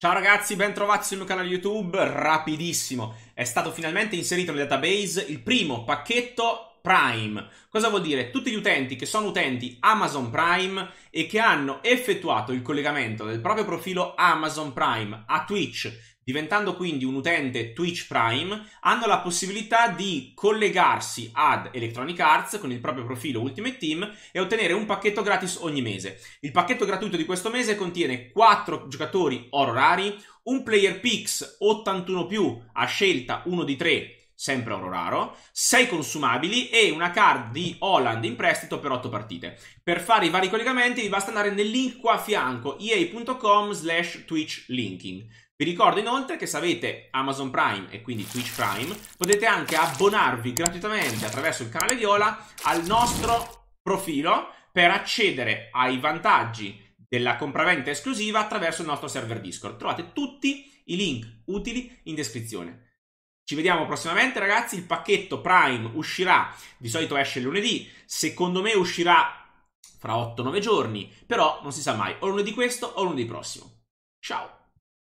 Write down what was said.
Ciao ragazzi, bentrovati sul mio canale YouTube, rapidissimo, è stato finalmente inserito nel database il primo pacchetto Prime. Cosa vuol dire? Tutti gli utenti che sono utenti Amazon Prime e che hanno effettuato il collegamento del proprio profilo Amazon Prime a Twitch, diventando quindi un utente Twitch Prime, hanno la possibilità di collegarsi ad Electronic Arts con il proprio profilo Ultimate Team e ottenere un pacchetto gratis ogni mese. Il pacchetto gratuito di questo mese contiene 4 giocatori orari, un player Pix 81 a scelta 1 di 3 sempre oro raro, 6 consumabili e una card di Holland in prestito per 8 partite. Per fare i vari collegamenti vi basta andare nel link qua a fianco ea.com slash twitch linking. Vi ricordo inoltre che se avete Amazon Prime e quindi Twitch Prime potete anche abbonarvi gratuitamente attraverso il canale Viola al nostro profilo per accedere ai vantaggi della compravendita esclusiva attraverso il nostro server Discord. Trovate tutti i link utili in descrizione. Ci vediamo prossimamente, ragazzi. Il pacchetto Prime uscirà. Di solito esce lunedì. Secondo me uscirà fra 8-9 giorni. Però non si sa mai. O lunedì questo o lunedì prossimo. Ciao.